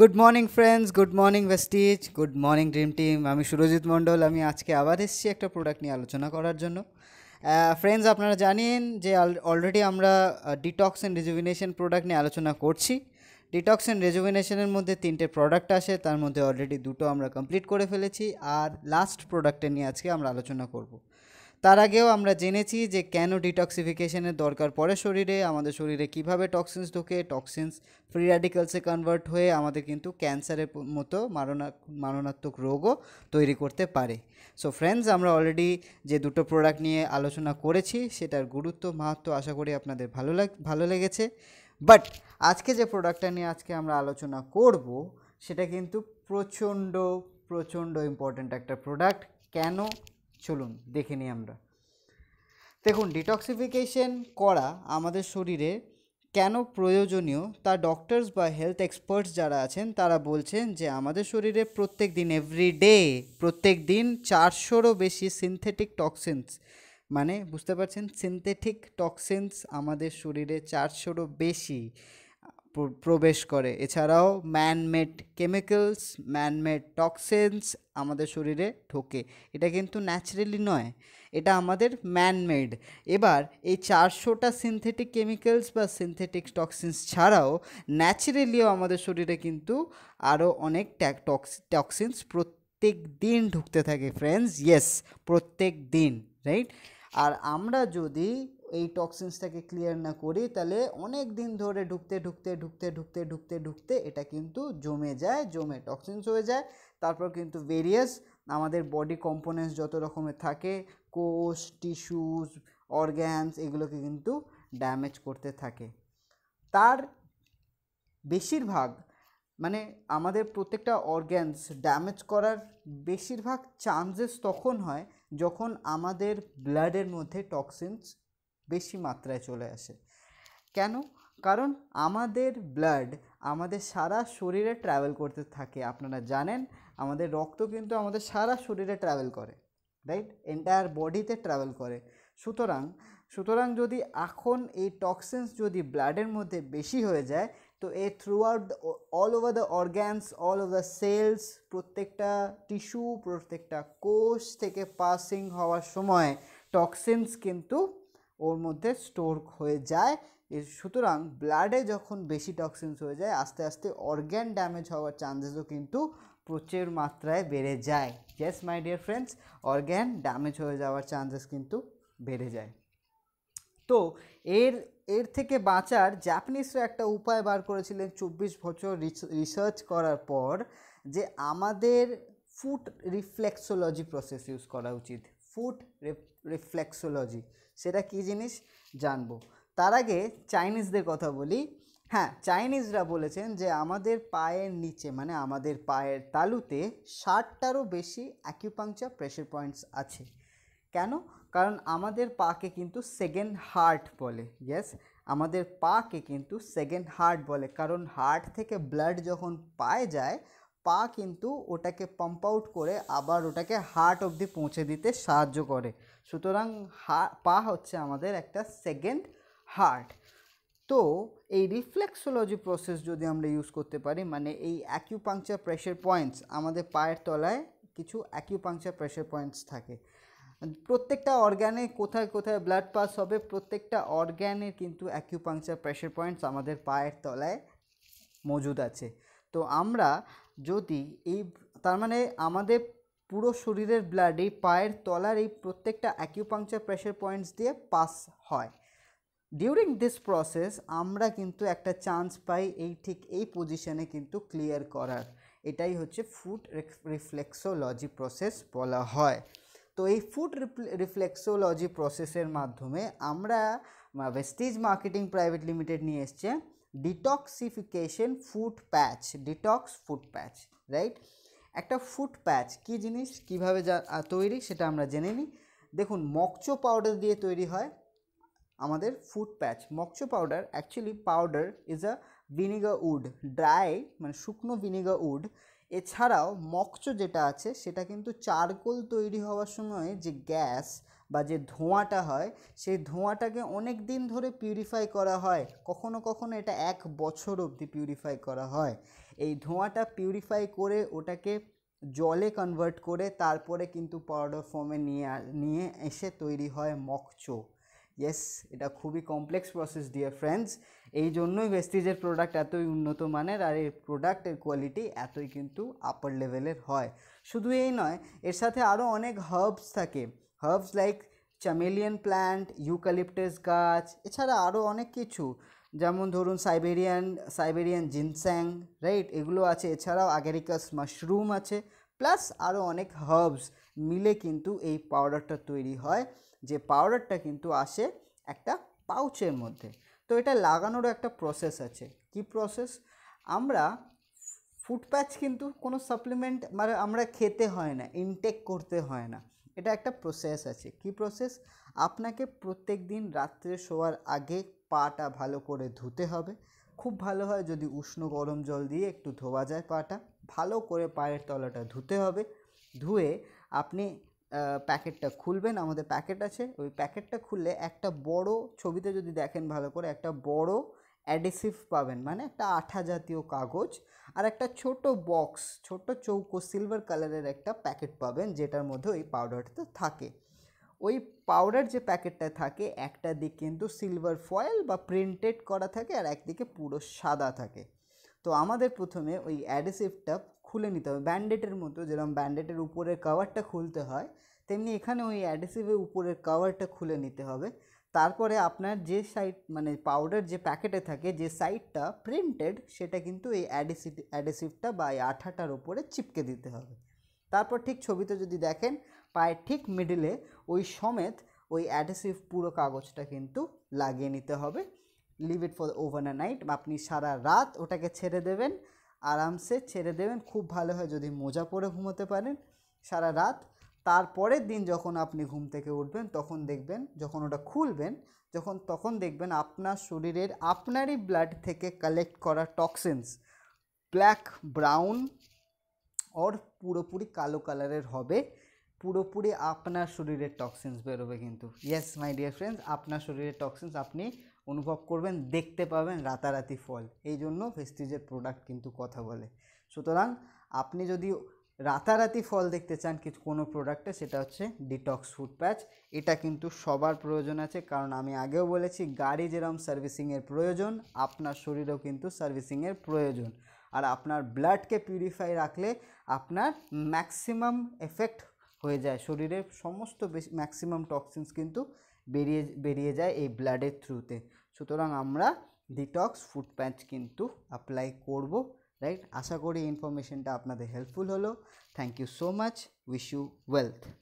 good morning friends good morning Vestige good morning dream team আমি সুরজিৎ মণ্ডল আমি আজকে আবার এসেছি একটা প্রোডাক্ট নিয়ে আলোচনা করার জন্য ফ্রেন্ডস আপনারা জানেন যে অলরেডি আমরা ডিটক্স অ্যান্ড রেজুভিনেশন প্রোডাক্ট নিয়ে আলোচনা করছি ডিটক্স অ্যান্ড রেজুভিনেশনের মধ্যে তিনটে প্রোডাক্ট আসে তার মধ্যে অলরেডি দুটো আমরা কমপ্লিট করে ফেলেছি আর লাস্ট প্রোডাক্টে নিয়ে আজকে আমরা আলোচনা করবো তার আগেও আমরা জেনেছি যে কেন ডিটক্সিফিকেশনের দরকার পড়ে শরীরে আমাদের শরীরে কিভাবে টক্সিন্স ঢোকে টক্সিন্স ফ্রি র্যাডিক্যালসে কনভার্ট হয়ে আমাদের কিন্তু ক্যান্সারের মতো মারণা মারণাত্মক রোগও তৈরি করতে পারে সো ফ্রেন্ডস আমরা অলরেডি যে দুটো প্রোডাক্ট নিয়ে আলোচনা করেছি সেটার গুরুত্ব মাহাত্ম আশা করি আপনাদের ভালো লাগ ভালো লেগেছে বাট আজকে যে প্রোডাক্টটা নিয়ে আজকে আমরা আলোচনা করব সেটা কিন্তু প্রচণ্ড প্রচণ্ড ইম্পর্ট্যান্ট একটা প্রোডাক্ট কেন চলুন দেখে নিই আমরা দেখুন ডিটক্সিফিকেশন করা আমাদের শরীরে কেন প্রয়োজনীয় তা ডক্টরস বা হেলথ এক্সপার্টস যারা আছেন তারা বলছেন যে আমাদের শরীরে প্রত্যেক দিন এভরি ডে প্রত্যেক দিন চারশোরও বেশি সিনথেটিক টক্সিনস মানে বুঝতে পারছেন সিনথেটিক টক্সিনস আমাদের শরীরে চারশোরও বেশি প্রবেশ করে এছাড়াও ম্যানমেড কেমিক্যালস ম্যানমেড টক্সিনস আমাদের শরীরে ঢোকে এটা কিন্তু ন্যাচারালি নয় এটা আমাদের ম্যানমেড এবার এই চারশোটা সিনথেটিক কেমিক্যালস বা সিনথেটিক টক্সিনস ছাড়াও ন্যাচারালিও আমাদের শরীরে কিন্তু আরও অনেক টক্সিনস প্রত্যেক দিন ঢুকতে থাকে ফ্রেন্ডস ইয়েস প্রত্যেক দিন রাইট আর আমরা যদি এই টক্সিনসটাকে ক্লিয়ার না করি তাহলে অনেক দিন ধরে ঢুকতে ঢুকতে ঢুকতে ঢুকতে ঢুকতে ঢুকতে এটা কিন্তু জমে যায় জমে টক্সিনস হয়ে যায় তারপর কিন্তু ভেরিয়াস আমাদের বডি কম্পোনেন্টস যত রকমের থাকে কোষ টিস্যুস অর্গ্যানস এগুলোকে কিন্তু ড্যামেজ করতে থাকে তার বেশিরভাগ মানে আমাদের প্রত্যেকটা অর্গ্যানস ড্যামেজ করার বেশিরভাগ চান্সেস তখন হয় যখন আমাদের ব্লাডের মধ্যে টক্সিনস বেশি মাত্রায় চলে আসে কেন কারণ আমাদের ব্লাড আমাদের সারা শরীরে ট্রাভেল করতে থাকে আপনারা জানেন আমাদের রক্ত কিন্তু আমাদের সারা শরীরে ট্রাভেল করে রাইট এন্টায়ার বডিতে ট্রাভেল করে সুতরাং সুতরাং যদি এখন এই টক্সিনস যদি ব্লাডের মধ্যে বেশি হয়ে যায় তো a throughout all over the organs all over the cells প্রত্যেকটা টিস্যু প্রত্যেকটা কোষ থেকে পাসিং হওয়ার সময় টক্সিনস কিন্তু ওর মধ্যে স্টোর হয়ে যায় সুতরাং ব্লাডে যখন বেশি টক্সিনস হয়ে যায় আস্তে আস্তে অর্গ্যান ড্যামেজ হওয়ার চান্সেসও কিন্তু প্রচুর মাত্রায় বেড়ে যায় yes my dear friends organ damage হয়ে যাওয়ার চান্সেস কিন্তু বেড়ে যায় তো এর এর থেকে বাঁচার জাপানিজরা একটা উপায় বার করেছিলেন চব্বিশ বছর রিসার্চ করার পর যে আমাদের ফুট রিফ্লেক্সোলজি প্রসেস ইউজ করা উচিত ফুট রিফ্লেক্সোলজি সেটা কি জিনিস জানবো তার আগে চাইনিজদের কথা বলি হ্যাঁ চাইনিজরা বলেছেন যে আমাদের পায়ের নিচে মানে আমাদের পায়ের তালুতে ষাটটারও বেশি অ্যাকিউপাংচার প্রেশার পয়েন্টস আছে কেন কারণ আমাদের পাকে কিন্তু সেকেন্ড হার্ট বলে ইয়েস আমাদের পাকে কিন্তু সেকেন্ড হার্ট বলে কারণ হার্ট থেকে ব্লাড যখন পায় যায় পা কিন্তু ওটাকে পাম্প আউট করে আবার ওটাকে হার্ট অবধি পৌঁছে দিতে সাহায্য করে সুতরাং পা হচ্ছে আমাদের একটা সেকেন্ড হার্ট তো এই রিফ্লেক্সোলজি প্রসেস যদি আমরা ইউজ করতে পারি মানে এই অ্যাকিউপাংচার প্রেশার পয়েন্টস আমাদের পায়ের তলায় কিছু অ্যাকিউপাংচার প্রেশার পয়েন্টস থাকে প্রত্যেকটা অর্গ্যানে কোথায় কোথায় ব্লাড পাস হবে প্রত্যেকটা অর্গ্যানের কিন্তু অ্যাকিউপাংচার প্রেশার পয়েন্টস আমাদের পায়ের তলায় মজুদ আছে তো আমরা যদি এই তার মানে আমাদের পুরো শরীরের ব্লাড এই পায়ের তলার এই প্রত্যেকটা অ্যাকিউপাংচার প্রেশার পয়েন্টস দিয়ে পাস হয় ডিউরিং দিস প্রসেস আমরা কিন্তু একটা চান্স পাই এই ঠিক এই পজিশনে কিন্তু ক্লিয়ার করার এটাই হচ্ছে ফুড রিফ্লেক্সোলজি প্রসেস বলা হয় তো এই ফুড রিফ্লেক্সোলজি প্রসেসের মাধ্যমে আমরা ভেস্টিজ মার্কেটিং প্রাইভেট লিমিটেড নিয়ে এসছে detoxification foot patch detox foot patch right একটা ফুট প্যাচ কী জিনিস কিভাবে যা তৈরি সেটা আমরা জেনে নিই দেখুন মকচো পাউডার দিয়ে তৈরি হয় আমাদের ফুট প্যাচ মকচো powder actually powder is a vinegar wood dry মানে শুকনো ভিনিগার উড এছাড়াও মকচো যেটা আছে সেটা কিন্তু চারকোল তৈরি হওয়ার সময় যে গ্যাস বা যে ধোঁয়াটা হয় সেই ধোঁয়াটাকে অনেক দিন ধরে পিউরিফাই করা হয় কখনো কখনো এটা এক বছর অবধি পিউরিফাই করা হয় এই ধোঁয়াটা পিউরিফাই করে ওটাকে জলে কনভার্ট করে তারপরে কিন্তু পাউডার ফর্মে নিয়ে নিয়ে এসে তৈরি হয় মকচো ইয়েস এটা খুবই কমপ্লেক্স প্রসেস ডিয়ার ফ্রেন্ডস এই জন্যই ভেস্টিজের প্রোডাক্ট এতই উন্নত মানের আর এর প্রোডাক্টের কোয়ালিটি এতই কিন্তু আপার লেভেলের হয় শুধু এই নয় এর সাথে আরও অনেক হার্বস থাকে herbs like chameleon plant eucalyptus গাছ এছাড়া আরও অনেক কিছু যেমন ধরুন সাইবেরিয়ান সাইবেরিয়ান জিনস্যাং রাইট এগুলো আছে এছাড়াও আগেরিকাস মাশরুম আছে প্লাস আরও অনেক হার্বস মিলে কিন্তু এই পাউডারটা তৈরি হয় যে পাউডারটা কিন্তু আসে একটা পাউচের মধ্যে তো এটা লাগানোরও একটা প্রসেস আছে কি প্রসেস আমরা ফুড প্যাচ কিন্তু কোনো সাপ্লিমেন্ট মানে আমরা খেতে হয় না ইনটেক করতে হয় না এটা একটা প্রসেস আছে কি প্রসেস আপনাকে প্রত্যেক দিন রাত্রে শোয়ার আগে পাটা ভালো করে ধুতে হবে খুব ভালো হয় যদি উষ্ণ গরম জল দিয়ে একটু ধোয়া যায় পাটা ভালো করে পায়ের তলাটা ধুতে হবে ধুয়ে আপনি প্যাকেটটা খুলবেন আমাদের প্যাকেট আছে ওই প্যাকেটটা খুললে একটা বড় ছবিতে যদি দেখেন ভালো করে একটা বড় অ্যাডেসিভ পাবেন মানে একটা আঠা জাতীয় কাগজ আর একটা ছোট বক্স ছোট চৌকো সিলভার কালারের একটা প্যাকেট পাবেন যেটার মধ্যে ওই পাউডারটা থাকে ওই পাউডার যে প্যাকেটটা থাকে একটা দিক কিন্তু সিলভার ফয়েল বা প্রিন্টেড করা থাকে আর একদিকে পুরো সাদা থাকে তো আমাদের প্রথমে ওই অ্যাডেসিভটা খুলে নিতে হবে ব্যান্ডেটের মতো যেরকম ব্যান্ডেটের উপরের কাভারটা খুলতে হয় তেমনি এখানে ওই অ্যাডেসিভের উপরের কাভারটা খুলে নিতে হবে তারপরে আপনার যে সাইড মানে পাউডার যে প্যাকেটে থাকে যে সাইডটা প্রিন্টেড সেটা কিন্তু এই অ্যাডিসিভ অ্যাডিসিভটা বা এই আঠাটার ওপরে চিপকে দিতে হবে তারপর ঠিক ছবিতে যদি দেখেন পায়ের ঠিক মিডিলে ওই সমেত ওই অ্যাডেসিভ পুরো কাগজটা কিন্তু লাগিয়ে নিতে হবে leave it for over a night আপনি সারা রাত ওটাকে ছেড়ে দেবেন আরামসে ছেড়ে দেবেন খুব ভালো হয় যদি মোজা পরে ঘুমোতে পারেন সারা রাত তারপরের দিন যখন আপনি ঘুম থেকে উঠবেন তখন দেখবেন যখন ওটা খুলবেন যখন তখন দেখবেন আপনার শরীরের আপনারই ব্লাড থেকে কালেক্ট করা টক্সিনস ব্ল্যাক ব্রাউন ওর পুরোপুরি কালো কালারের হবে পুরোপুরি আপনার শরীরের টক্সিনস বেরোবে কিন্তু ইয়েস মাই ডিয়ার ফ্রেন্ডস আপনার শরীরের টক্সিনস আপনি অনুভব করবেন দেখতে পাবেন রাতারাতি ফল এই জন্য ভেস্টিজের প্রোডাক্ট কিন্তু কথা বলে সুতরাং আপনি যদি রাতারাতি ফল দেখতে চান কিছু কোনো প্রোডাক্টে সেটা হচ্ছে ডিটক্স ফুড প্যাচ এটা কিন্তু সবার প্রয়োজন আছে কারণ আমি আগেও বলেছি গাড়ি যেরকম সার্ভিসিংয়ের প্রয়োজন আপনার শরীরেও কিন্তু সার্ভিসিংয়ের প্রয়োজন আর আপনার ব্লাডকে পিউরিফাই রাখলে আপনার ম্যাক্সিমাম এফেক্ট হয়ে যায় শরীরের সমস্ত ম্যাক্সিমাম টক্সিনস কিন্তু বেরিয়ে বেরিয়ে যায় এই ব্লাডের থ্রুতে সুতরাং আমরা ডিটক্স ফুড প্যাচ কিন্তু অ্যাপ্লাই করব রাইট আশা করি ইনফরমেশনটা আপনাদের হেল্পফুল হলো thank you so much wish you wealth